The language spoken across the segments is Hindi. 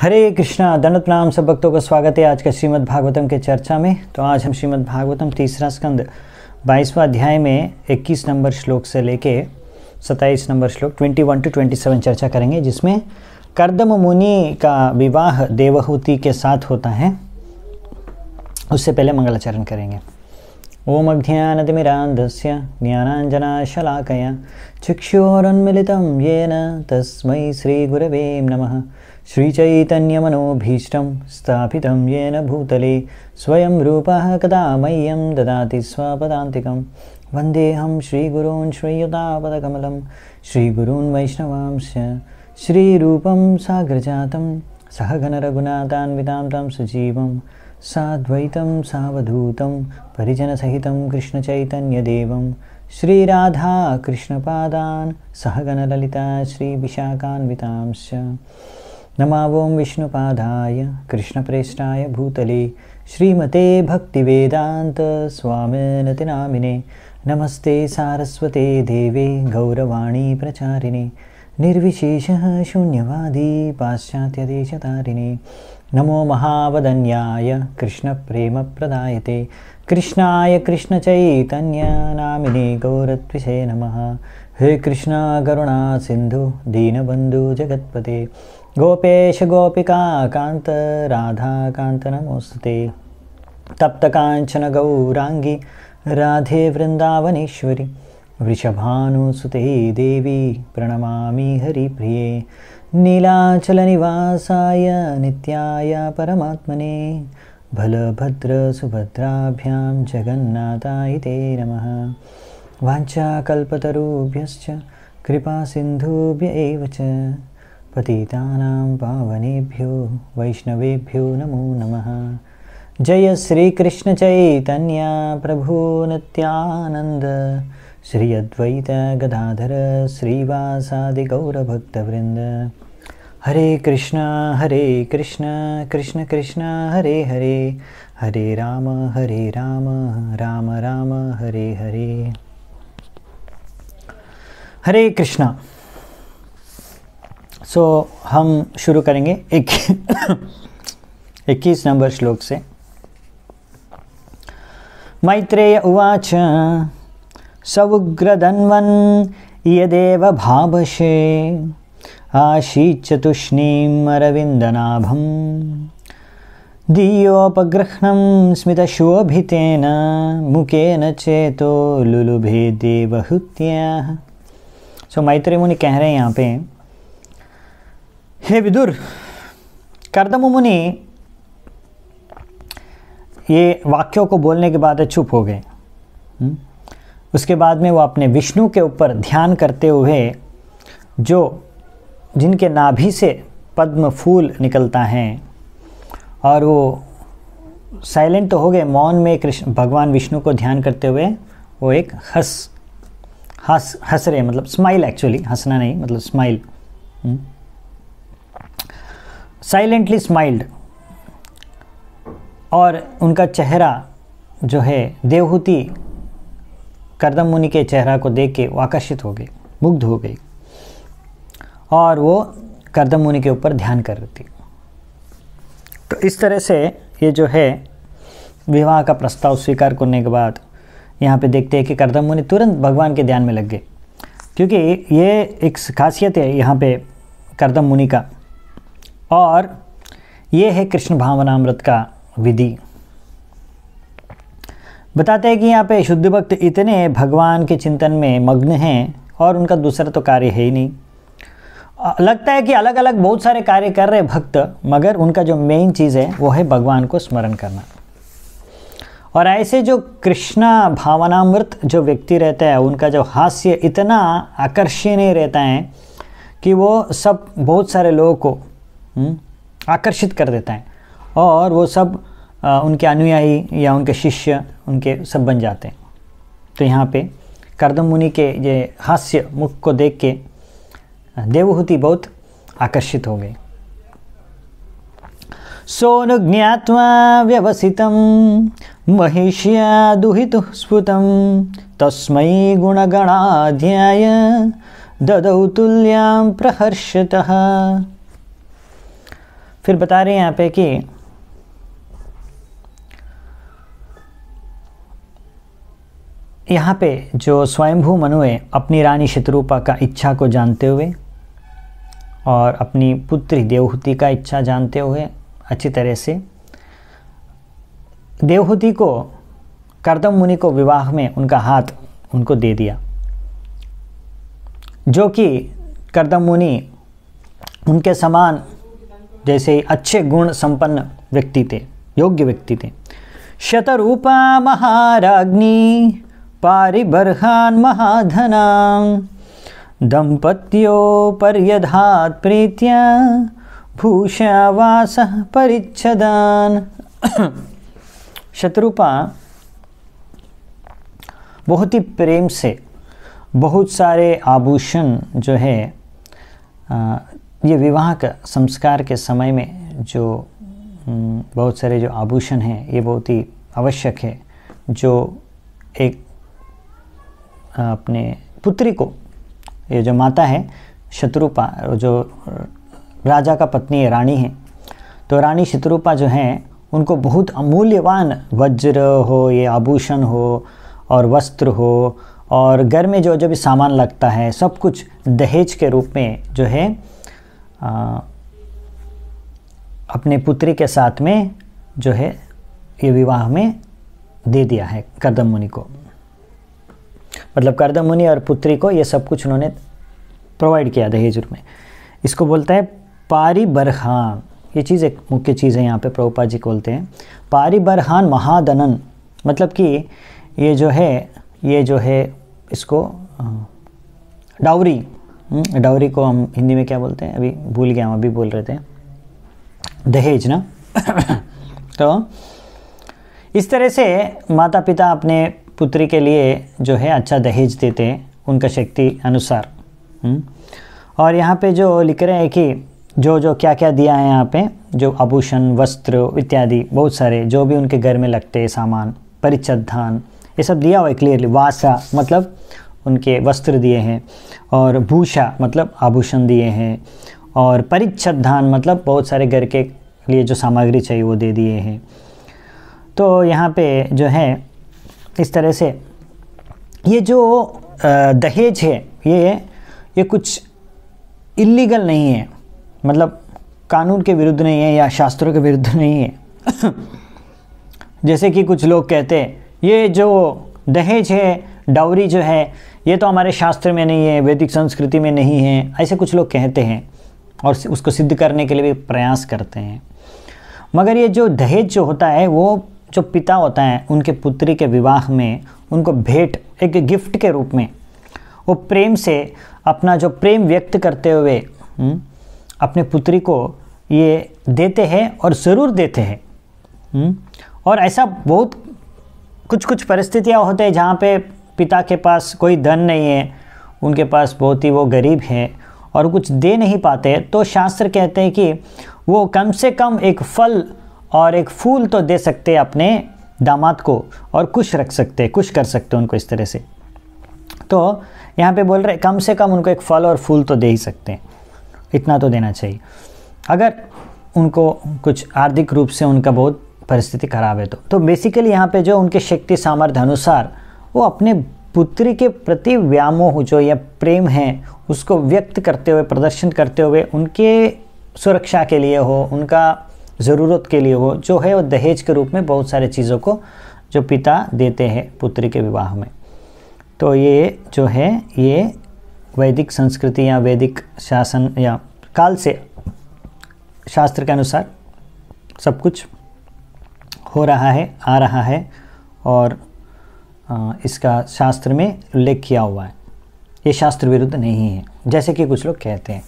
हरे कृष्णा दंडत नाम सब भक्तों का स्वागत है आज का श्रीमद् भागवतम के चर्चा में तो आज हम श्रीमद् भागवतम तीसरा स्कंद बाईसवा अध्याय में 21 नंबर श्लोक से लेके 27 नंबर श्लोक 21 टू 27 चर्चा करेंगे जिसमें कर्दम मुनि का विवाह देवहूति के साथ होता है उससे पहले मंगलाचरण करेंगे ओम ज्ञानांजना शलाकया चक्षुरोन्मिलितं येन तस्मै श्रीगुरवे नमः श्रीचैतन्यमनोभीष्टं स्थापितं येन भूतले स्वयं रूप कदा मह्यं ददाति स्वपदान्तिकं वन्देऽहं श्रीगुरून् श्रीयुतापकमल श्रीगुरून् वैष्णवांश्च श्रीरूपं साग्रजातं सहगणरघुनाथान्वितां तं सजीवं साद्वैतं सावधूतं परिजनसहितं कृष्णचैतन्यदेवं श्रीराधा कृष्णपादान् श्री श्रीविशाखान्वितांश्च नमा ओं विष्णुपादाय कृष्णप्रेष्ठाय भूतले श्रीमते भक्तिवेदान्तस्वामिनतिनामिनि नमस्ते सारस्वते देवे गौरवाणी प्रचारिणि निर्विशेषः शून्यवादी पाश्चात्यदेशतारिणि नमो महावदन्याय कृष्णप्रेमप्रदायते कृष्णाय कृष्णचैतन्यनामिने गौरत्विषे नमः हे कृष्णाकरुणासिन्धु जगत्पते गोपेश गोपिका कांत राधा कांत नमोस्ते तप्तकाञ्चन गौराङ्गी राधे वृन्दावनेश्वरि वृषभानुसुते देवी प्रणमामि हरिप्रिये नीलाचलनिवासाय नित्याय परमात्मने भलभद्रसुभद्राभ्यां जगन्नाथाय ते नमः वाञ्छाकल्पतरुभ्यश्च कृपासिन्धुभ्य एव च पतितानां पावनेभ्यो वैष्णवेभ्यो नमो नमः जय श्रीकृष्णचैतन्याप्रभोनित्यानन्द श्री अद्वैतगदाधर श्रीवासादिगौरभक्तवृन्द हरे कृष्ण हरे कृष्ण कृष्ण कृष्ण हरे हरे हरे राम हरे राम राम राम हरे हरे हरे कृष्ण सो so, हम शुरू करेंगे एक इक्कीस नंबर श्लोक से मैत्रेय उवाच सौग्रदन्वन् यदेव भावशे अरविंदनाभम अरविन्दनाभं स्मित शोभितेन मुकेन चेतो लुलुभे देवहुत्या सो so, मैत्रेय मुनि कह रहे हैं यहाँ पे हे विदुर कर्दम मुनि ये वाक्यों को बोलने के बाद चुप हो गए हम्म? उसके बाद में वो अपने विष्णु के ऊपर ध्यान करते हुए जो जिनके नाभि से पद्म फूल निकलता है और वो साइलेंट तो हो गए मौन में कृष्ण भगवान विष्णु को ध्यान करते हुए वो एक हंस हंस हंस रहे मतलब स्माइल एक्चुअली हंसना नहीं मतलब स्माइल हम्म? साइलेंटली स्माइल्ड और उनका चेहरा जो है देवहूति करदम मुनि के चेहरा को देख के वो आकर्षित हो गई मुग्ध हो गई और वो करदम मुनि के ऊपर ध्यान कर रही थी तो इस तरह से ये जो है विवाह का प्रस्ताव स्वीकार करने के बाद यहाँ पे देखते हैं कि करदम मुनि तुरंत भगवान के ध्यान में लग गए क्योंकि ये एक खासियत है यहाँ पे करदम मुनि का और ये है कृष्ण भावनामृत का विधि बताते हैं कि यहाँ पे शुद्ध भक्त इतने भगवान के चिंतन में मग्न हैं और उनका दूसरा तो कार्य है ही नहीं लगता है कि अलग अलग बहुत सारे कार्य कर रहे भक्त मगर उनका जो मेन चीज़ है वो है भगवान को स्मरण करना और ऐसे जो कृष्णा भावनामृत जो व्यक्ति रहता है उनका जो हास्य इतना आकर्षणीय रहता है कि वो सब बहुत सारे लोगों को हम्म? आकर्षित कर देता है और वो सब आ, उनके अनुयायी या उनके शिष्य उनके सब बन जाते हैं तो यहाँ पे कर्दम मुनि के ये हास्य मुख को देख के देवहूति बहुत आकर्षित हो गई सोनु ज्ञावा व्यवसित महिष्या दुहित स्फुत तस्म गुणगणाध्याय ददौ तुल्यां प्रहर्षतः फिर बता रहे हैं यहाँ पे कि यहाँ पे जो स्वयंभू मनु है अपनी रानी शत्रुपा का इच्छा को जानते हुए और अपनी पुत्री देवहूति का इच्छा जानते हुए अच्छी तरह से देवहूति को करदम मुनि को विवाह में उनका हाथ उनको दे दिया जो कि करदम मुनि उनके समान जैसे अच्छे गुण संपन्न व्यक्ति थे योग्य व्यक्ति थे शतरूपा महाराग्नि पारिबर्हान महाधना दंपत्यो पर्यधात प्रीत्या भूषावास परिच्छदान शत्रुपा बहुत ही प्रेम से बहुत सारे आभूषण जो है ये विवाह का संस्कार के समय में जो बहुत सारे जो आभूषण हैं ये बहुत ही आवश्यक है जो एक अपने पुत्री को ये जो माता है शत्रुपा जो राजा का पत्नी है रानी है तो रानी शत्रुपा जो हैं उनको बहुत अमूल्यवान वज्र हो ये आभूषण हो और वस्त्र हो और घर में जो जो भी सामान लगता है सब कुछ दहेज के रूप में जो है आ, अपने पुत्री के साथ में जो है ये विवाह में दे दिया है कर्दम मुनि को मतलब कर्दम मुनि और पुत्री को ये सब कुछ उन्होंने प्रोवाइड किया दहेजुर में इसको बोलता है पारी बरहान ये चीज़ एक मुख्य चीज़ है यहाँ पे प्रभुपा जी बोलते हैं पारी बरहान महादनन मतलब कि ये जो है ये जो है इसको डाउरी हम्म, डाउरी को हम हिंदी में क्या बोलते हैं अभी भूल गया हम अभी बोल रहे थे दहेज ना तो इस तरह से माता पिता अपने पुत्री के लिए जो है अच्छा दहेज देते हैं उनका शक्ति अनुसार हम्म, और यहाँ पे जो लिख रहे हैं कि जो जो क्या क्या दिया है यहाँ पे जो आभूषण वस्त्र इत्यादि बहुत सारे जो भी उनके घर में लगते सामान परिचद धान ये सब दिया हुआ है क्लियरली वासा मतलब उनके वस्त्र दिए हैं और भूषा मतलब आभूषण दिए हैं और धान मतलब बहुत सारे घर के लिए जो सामग्री चाहिए वो दे दिए हैं तो यहाँ पे जो है इस तरह से ये जो दहेज है ये ये कुछ इलीगल नहीं है मतलब कानून के विरुद्ध नहीं है या शास्त्रों के विरुद्ध नहीं है जैसे कि कुछ लोग कहते हैं ये जो दहेज है डाउरी जो है ये तो हमारे शास्त्र में नहीं है वैदिक संस्कृति में नहीं है ऐसे कुछ लोग कहते हैं और उसको सिद्ध करने के लिए भी प्रयास करते हैं मगर ये जो दहेज जो होता है वो जो पिता होता है उनके पुत्री के विवाह में उनको भेंट एक गिफ्ट के रूप में वो प्रेम से अपना जो प्रेम व्यक्त करते हुए हम्म, अपने पुत्री को ये देते हैं और ज़रूर देते हैं हम्म, और ऐसा बहुत कुछ कुछ परिस्थितियाँ होते हैं जहाँ पे पिता के पास कोई धन नहीं है उनके पास बहुत ही वो गरीब हैं और कुछ दे नहीं पाते तो शास्त्र कहते हैं कि वो कम से कम एक फल और एक फूल तो दे सकते अपने दामाद को और कुछ रख सकते कुछ कर सकते उनको इस तरह से तो यहाँ पे बोल रहे कम से कम उनको एक फल और फूल तो दे ही सकते हैं इतना तो देना चाहिए अगर उनको कुछ आर्थिक रूप से उनका बहुत परिस्थिति खराब है तो तो बेसिकली यहाँ पे जो उनके शक्ति सामर्थ्य अनुसार वो अपने पुत्री के प्रति व्यामोह जो या प्रेम है उसको व्यक्त करते हुए प्रदर्शन करते हुए उनके सुरक्षा के लिए हो उनका ज़रूरत के लिए हो जो है वो दहेज के रूप में बहुत सारे चीज़ों को जो पिता देते हैं पुत्री के विवाह में तो ये जो है ये वैदिक संस्कृति या वैदिक शासन या काल से शास्त्र के अनुसार सब कुछ हो रहा है आ रहा है और हाँ, इसका शास्त्र में उल्लेख किया हुआ है ये शास्त्र विरुद्ध नहीं है जैसे कि कुछ लोग कहते हैं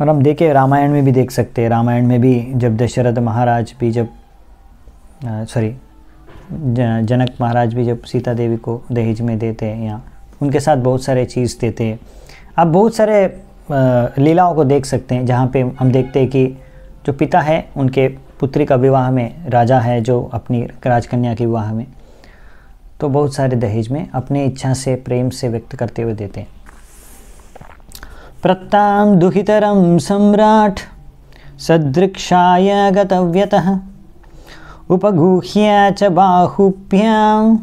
और हम देखें रामायण में भी देख सकते हैं रामायण में भी जब दशरथ महाराज भी जब सॉरी जनक महाराज भी जब सीता देवी को दहेज में देते हैं या उनके साथ बहुत सारे चीज़ देते हैं आप बहुत सारे लीलाओं को देख सकते हैं जहाँ पे हम देखते हैं कि जो पिता है उनके पुत्री का विवाह में राजा है जो अपनी राजकन्या के विवाह में तो बहुत सारे दहेज में अपने इच्छा से प्रेम से व्यक्त करते हुए देते हैं प्रत्ताम दुखितरम सम्राट सदृक्षा गतव्यत उपगूह्य च बाहुभ्याम्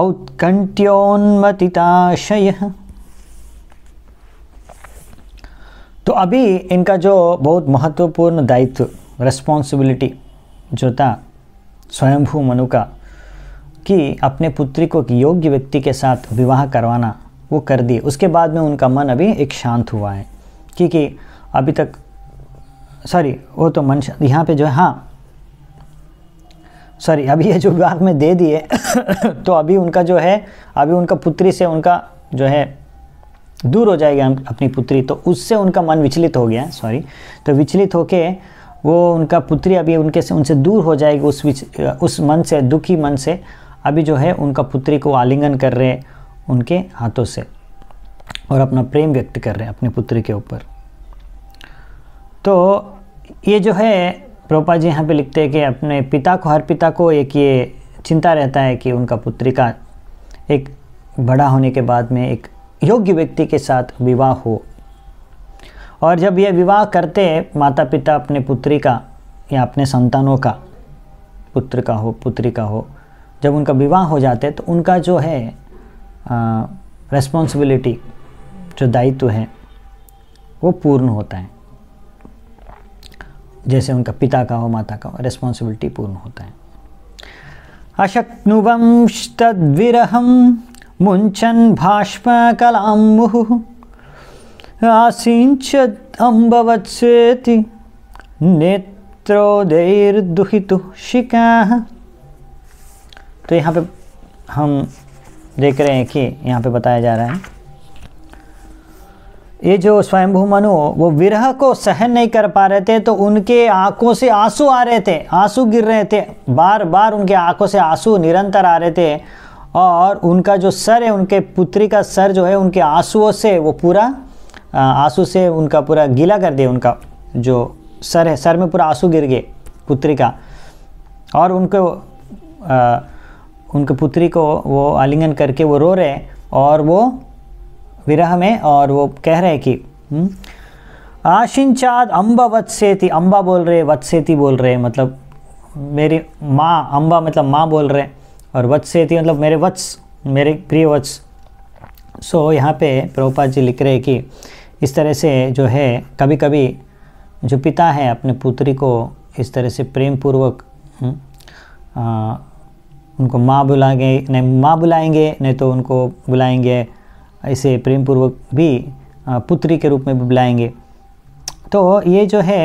औत्कंठ्योन्मतिताशय तो अभी इनका जो बहुत महत्वपूर्ण दायित्व रेस्पॉन्सिबिलिटी जो था स्वयंभू मनु का कि अपने पुत्री को एक योग्य व्यक्ति के साथ विवाह करवाना वो कर दिए उसके बाद में उनका मन अभी एक शांत हुआ है क्योंकि अभी तक सॉरी वो तो मन यहाँ पे जो है हाँ सॉरी अभी ये जो विवाह में दे दिए तो अभी उनका जो है अभी उनका पुत्री से उनका जो है दूर हो जाएगा अपनी पुत्री तो उससे उनका मन विचलित हो गया सॉरी तो विचलित होके वो उनका पुत्री अभी उनके से उनसे दूर हो जाएगी उस विच उस मन से दुखी मन से अभी जो है उनका पुत्री को आलिंगन कर रहे हैं उनके हाथों से और अपना प्रेम व्यक्त कर रहे हैं अपने पुत्री के ऊपर तो ये जो है प्रोपा जी यहाँ पे लिखते हैं कि अपने पिता को हर पिता को एक ये चिंता रहता है कि उनका पुत्री का एक बड़ा होने के बाद में एक योग्य व्यक्ति के साथ विवाह हो और जब ये विवाह करते माता पिता अपने पुत्री का या अपने संतानों का पुत्र का हो पुत्री का हो जब उनका विवाह हो जाते तो उनका जो है रेस्पॉन्सिबिलिटी जो दायित्व है वो पूर्ण होता है जैसे उनका पिता का हो माता का हो रेस्पॉन्सिबिलिटी पूर्ण होता है अशक्नुवंश तद्विरहम मुंचन भाष्म कलाम मुहु आसिञ्चत् अम्बवत्सेति शिका तो यहाँ पे हम देख रहे हैं कि यहाँ पे बताया जा रहा है ये जो स्वयंभू मनु वो विरह को सहन नहीं कर पा रहे थे तो उनके आंखों से आंसू आ रहे थे आंसू गिर रहे थे बार बार उनके आंखों से आंसू निरंतर आ रहे थे और उनका जो सर है उनके पुत्री का सर जो है उनके आंसुओं से वो पूरा आंसू से उनका पूरा गीला कर दिया उनका जो सर है सर में पूरा आंसू गिर गए पुत्री का और उनको आ, उनके पुत्री को वो आलिंगन करके वो रो रहे और वो विरह में और वो कह रहे हैं कि हम्म, आशिंचाद अम्बा वत्सेती अम्बा बोल रहे थी बोल रहे मतलब मेरी माँ अम्बा मतलब माँ बोल रहे और थी मतलब मेरे वत्स मेरे प्रिय वत्स सो यहाँ पे प्रभुपाद जी लिख रहे कि इस तरह से जो है कभी कभी जो पिता है अपने पुत्री को इस तरह से प्रेम पूर्वक हम्म, उनको माँ बुलाएंगे नहीं माँ बुलाएंगे नहीं तो उनको बुलाएंगे ऐसे प्रेम पूर्वक भी पुत्री के रूप में भी बुलाएंगे तो ये जो है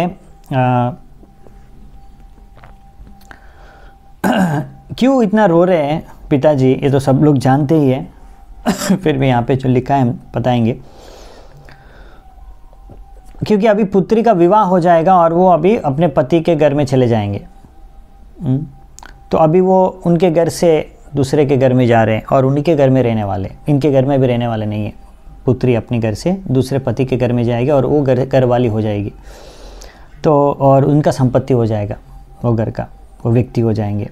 क्यों इतना रो रहे हैं पिताजी ये तो सब लोग जानते ही हैं फिर भी यहाँ पे जो लिखा है हम बताएंगे क्योंकि अभी पुत्री का विवाह हो जाएगा और वो अभी अपने पति के घर में चले जाएंगे हम्म? तो अभी वो उनके घर से दूसरे के घर में जा रहे हैं और उन्हीं के घर में रहने वाले इनके घर में भी रहने वाले नहीं है पुत्री अपने घर से दूसरे पति के घर में जाएगी और वो घर घर वाली हो जाएगी तो और उनका संपत्ति हो जाएगा वो घर का वो व्यक्ति हो जाएंगे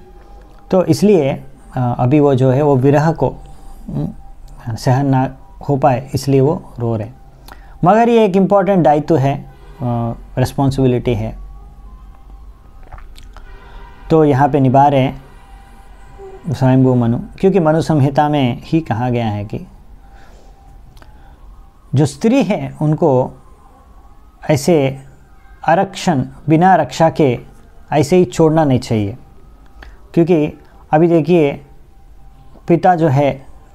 तो इसलिए अभी वो जो है वो विरह को हम्म, सहन ना हो पाए इसलिए वो रो रहे हैं मगर ये एक इम्पॉर्टेंट दायित्व है रिस्पॉन्सिबिलिटी है तो यहाँ पे निभा रहे स्वयंभू मनु क्योंकि मनु संहिता में ही कहा गया है कि जो स्त्री है उनको ऐसे आरक्षण बिना रक्षा के ऐसे ही छोड़ना नहीं चाहिए क्योंकि अभी देखिए पिता जो है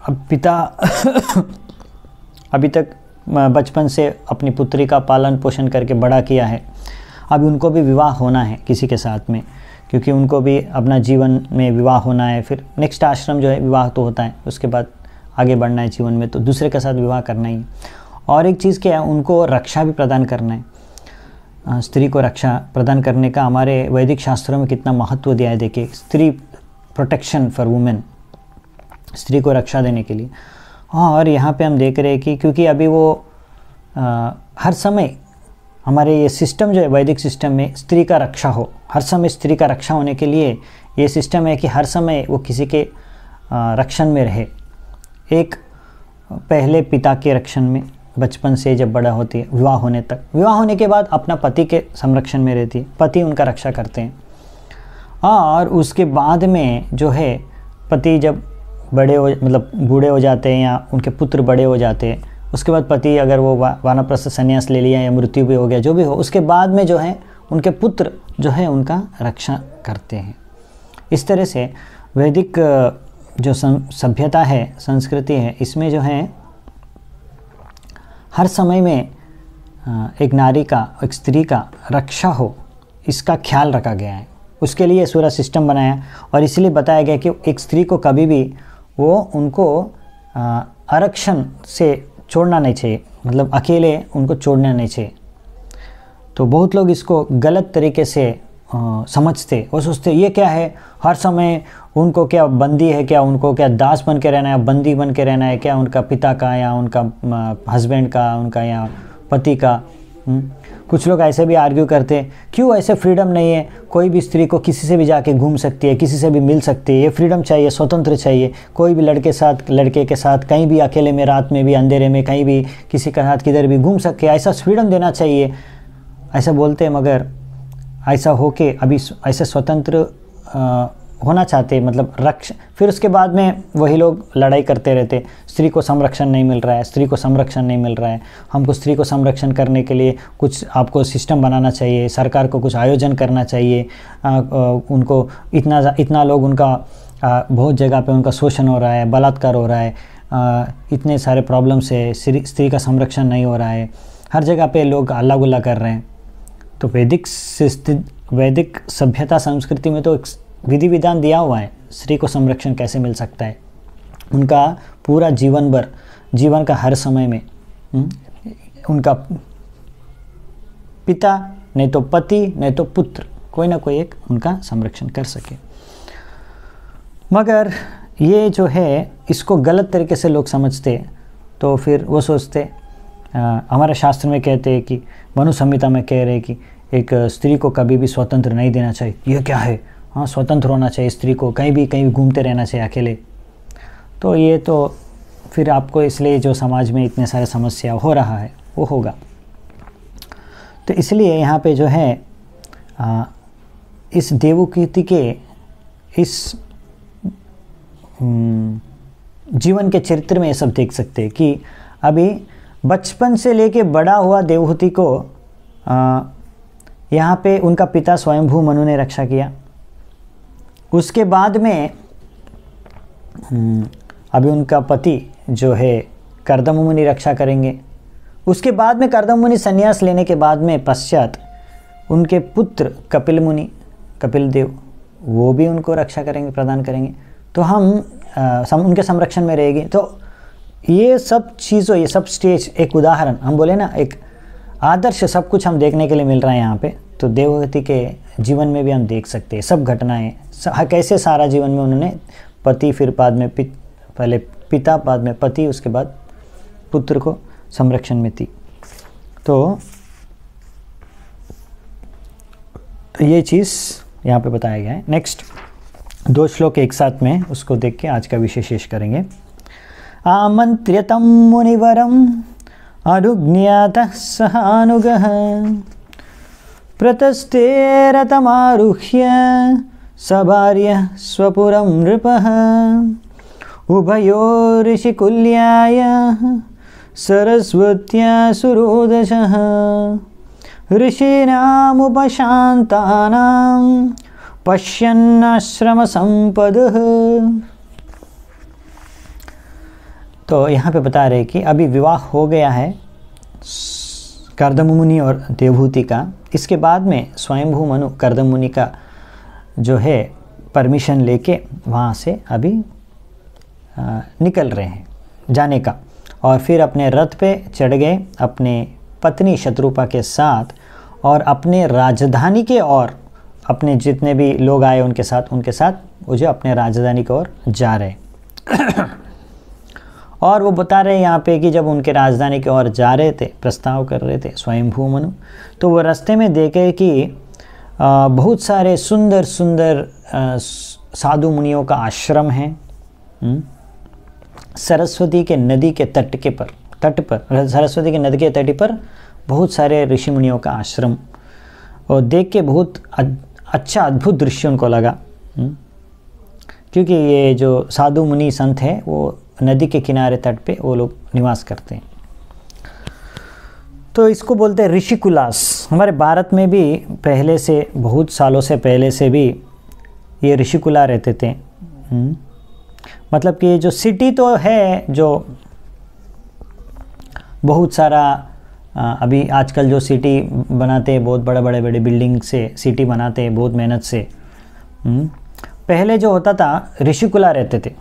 अब पिता अभी तक बचपन से अपनी पुत्री का पालन पोषण करके बड़ा किया है अब उनको भी विवाह होना है किसी के साथ में क्योंकि उनको भी अपना जीवन में विवाह होना है फिर नेक्स्ट आश्रम जो है विवाह तो होता है उसके बाद आगे बढ़ना है जीवन में तो दूसरे के साथ विवाह करना ही और एक चीज़ क्या है उनको रक्षा भी प्रदान करना है स्त्री को रक्षा प्रदान करने का हमारे वैदिक शास्त्रों में कितना महत्व दिया है देखिए स्त्री प्रोटेक्शन फॉर वुमेन स्त्री को रक्षा देने के लिए हाँ और यहाँ पे हम देख रहे हैं कि क्योंकि अभी वो आ, हर समय हमारे ये सिस्टम जो है वैदिक सिस्टम में स्त्री का रक्षा हो हर समय स्त्री का रक्षा होने के लिए ये सिस्टम है कि हर समय वो किसी के रक्षण में रहे एक पहले पिता के रक्षण में बचपन से जब बड़ा होती है विवाह होने तक विवाह होने के बाद अपना पति के संरक्षण में रहती है पति उनका रक्षा करते हैं और उसके बाद में जो है पति जब बड़े हो मतलब बूढ़े हो जाते हैं या उनके पुत्र बड़े हो जाते हैं उसके बाद पति अगर वो वा, वानप्रस्थ संन्यास ले लिया या मृत्यु भी हो गया जो भी हो उसके बाद में जो है उनके पुत्र जो है उनका रक्षा करते हैं इस तरह से वैदिक जो सभ्यता है संस्कृति है इसमें जो है हर समय में एक नारी का एक स्त्री का रक्षा हो इसका ख्याल रखा गया है उसके लिए सूरा सिस्टम बनाया और इसलिए बताया गया कि एक स्त्री को कभी भी वो उनको आरक्षण से छोड़ना नहीं चाहिए मतलब अकेले उनको छोड़ना नहीं चाहिए तो बहुत लोग इसको गलत तरीके से आ, समझते वो सोचते ये क्या है हर समय उनको क्या बंदी है क्या उनको क्या दास बन के रहना है बंदी बन के रहना है क्या उनका पिता का या उनका हस्बैंड का उनका या पति का हम्म? कुछ लोग ऐसे भी आर्ग्यू करते हैं क्यों ऐसे फ्रीडम नहीं है कोई भी स्त्री को किसी से भी जाके घूम सकती है किसी से भी मिल सकती है ये फ्रीडम चाहिए स्वतंत्र चाहिए कोई भी लड़के साथ लड़के के साथ कहीं भी अकेले में रात में भी अंधेरे में कहीं भी किसी के साथ किधर भी घूम सके ऐसा फ्रीडम देना चाहिए ऐसा बोलते हैं मगर ऐसा हो के अभी ऐसे स्वतंत्र होना चाहते मतलब रक्ष फिर उसके बाद में वही लोग लड़ाई करते रहते स्त्री को संरक्षण नहीं मिल रहा है स्त्री को संरक्षण नहीं मिल रहा है हमको स्त्री को संरक्षण करने के लिए कुछ आपको सिस्टम बनाना चाहिए सरकार को कुछ आयोजन करना चाहिए आ, आ, उनको इतना इतना लोग उनका आ, बहुत जगह पे उनका शोषण हो रहा है बलात्कार हो रहा है आ, इतने सारे प्रॉब्लम्स है स्त्री का संरक्षण नहीं हो रहा है हर जगह पे लोग अल्लाह गुल्ला कर रहे हैं तो वैदिक वैदिक सभ्यता संस्कृति में तो विधि विधान दिया हुआ है स्त्री को संरक्षण कैसे मिल सकता है उनका पूरा जीवन भर जीवन का हर समय में हम्म, उनका पिता नहीं तो पति नहीं तो पुत्र कोई ना कोई एक उनका संरक्षण कर सके मगर ये जो है इसको गलत तरीके से लोग समझते तो फिर वो सोचते हमारे शास्त्र में कहते हैं कि मनु संहिता में कह रहे हैं कि एक स्त्री को कभी भी स्वतंत्र नहीं देना चाहिए यह क्या है हाँ स्वतंत्र होना चाहिए स्त्री को कहीं भी कहीं भी घूमते रहना चाहिए अकेले तो ये तो फिर आपको इसलिए जो समाज में इतने सारे समस्या हो रहा है वो होगा तो इसलिए यहाँ पे जो है आ, इस देवकीर्ति के इस जीवन के चरित्र में ये सब देख सकते हैं कि अभी बचपन से लेके बड़ा हुआ देवहूति को यहाँ पे उनका पिता स्वयंभू मनु ने रक्षा किया उसके बाद में हम्म, अभी उनका पति जो है करदम मुनि रक्षा करेंगे उसके बाद में करदम मुनि संन्यास लेने के बाद में पश्चात उनके पुत्र कपिल मुनि कपिल देव वो भी उनको रक्षा करेंगे प्रदान करेंगे तो हम आ, सम, उनके संरक्षण में रहेगी तो ये सब चीज़ों ये सब स्टेज एक उदाहरण हम बोले ना एक आदर्श सब कुछ हम देखने के लिए मिल रहा है यहाँ पे तो देवगति के जीवन में भी हम देख सकते हैं सब घटनाएं हाँ, कैसे सारा जीवन में उन्होंने पति फिर बाद में पित पहले पिता बाद में पति उसके बाद पुत्र को संरक्षण में थी तो, तो ये चीज़ यहाँ पे बताया गया है नेक्स्ट दो श्लोक एक साथ में उसको देख के आज का विषय शेष करेंगे आमंत्रितम मुनिवरम अनुज्ञात सहानुग प्रतस्ते रतमारुह्य सभार्यः स्वपुरं नृपः सरस्वत सुदश ऋषीनापशाता ऋषीणामुपशान्तानां संपद तो यहाँ पे बता रहे कि अभी विवाह हो गया है कर्दम मुनि और देवभूति का इसके बाद में स्वयंभू मनु कर्दम मुनि का जो है परमिशन लेके वहाँ से अभी आ, निकल रहे हैं जाने का और फिर अपने रथ पे चढ़ गए अपने पत्नी शत्रुपा के साथ और अपने राजधानी के और अपने जितने भी लोग आए उनके साथ उनके साथ वो जो अपने राजधानी की ओर जा रहे और वो बता रहे हैं यहाँ पे कि जब उनके राजधानी की ओर जा रहे थे प्रस्ताव कर रहे थे स्वयंभू मनु तो वो रास्ते में देखे कि बहुत सारे सुंदर सुंदर साधु मुनियों का आश्रम है हम्म? सरस्वती के नदी के तट के पर तट पर सरस्वती के नदी के तट पर बहुत सारे ऋषि मुनियों का आश्रम और देख के बहुत अच्छा अद्भुत दृश्य उनको लगा हम्म? क्योंकि ये जो साधु मुनि संत हैं वो नदी के किनारे तट पे वो लोग निवास करते हैं तो इसको बोलते हैं ऋषिकुलास हमारे भारत में भी पहले से बहुत सालों से पहले से भी ये ऋषिकुला रहते थे हम्म। मतलब कि जो सिटी तो है जो बहुत सारा अभी आजकल जो सिटी बनाते हैं बहुत बड़े बड़े बड़े बिल्डिंग से सिटी बनाते हैं बहुत मेहनत से हम्म। पहले जो होता था ऋषिकुला रहते थे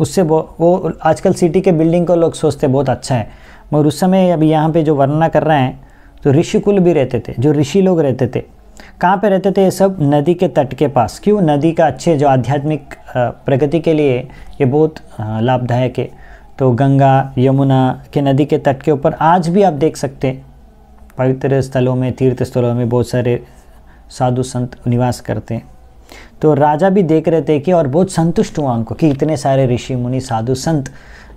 उससे वो वो आजकल सिटी के बिल्डिंग को लोग सोचते बहुत अच्छा है मगर उस समय अभी यहाँ पे जो वर्णना कर रहे हैं तो ऋषिकुल भी रहते थे जो ऋषि लोग रहते थे कहाँ पे रहते थे ये सब नदी के तट के पास क्यों नदी का अच्छे जो आध्यात्मिक प्रगति के लिए ये बहुत लाभदायक है तो गंगा यमुना के नदी के तट के ऊपर आज भी आप देख सकते हैं पवित्र स्थलों में तीर्थ स्थलों में बहुत सारे साधु संत निवास करते हैं तो राजा भी देख रहे थे कि और बहुत संतुष्ट हुआ उनको कि इतने सारे ऋषि मुनि साधु संत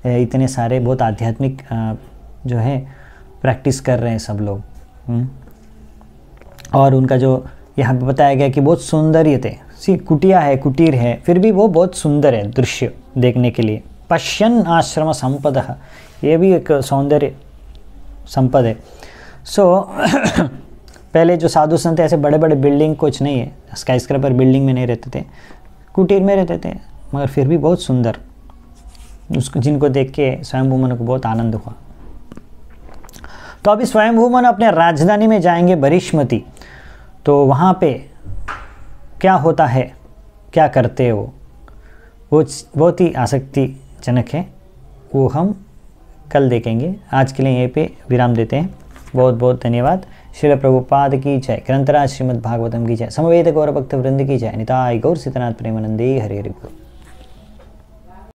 इतने सारे बहुत आध्यात्मिक जो है प्रैक्टिस कर रहे हैं सब लोग हम्म। और उनका जो यहाँ पे बताया गया कि बहुत सौंदर्य थे सी कुटिया है कुटीर है फिर भी वो बहुत सुंदर है दृश्य देखने के लिए पश्यन आश्रम संपद ये भी एक सौंदर्य संपद है सो so, पहले जो साधु संत ऐसे बड़े बड़े बिल्डिंग कुछ नहीं है स्काई स्क्रैपर बिल्डिंग में नहीं रहते थे कुटीर में रहते थे मगर फिर भी बहुत सुंदर उसको जिनको देख के स्वयं मन को बहुत आनंद हुआ तो अभी स्वयंभूमन अपने राजधानी में जाएंगे बरिश्मती तो वहाँ पे क्या होता है क्या करते हैं वो बहुत ही आसक्तिजनक है वो हम कल देखेंगे आज के लिए यहीं पे विराम देते हैं बहुत बहुत धन्यवाद श्रील प्रभुपाद की जय ग्रंथराज श्रीमद्भागवतम की जय समवेद गौरभक्त वृंद की जय निताय गौर सीतनाथ प्रेमानंदे हरे हरि बोल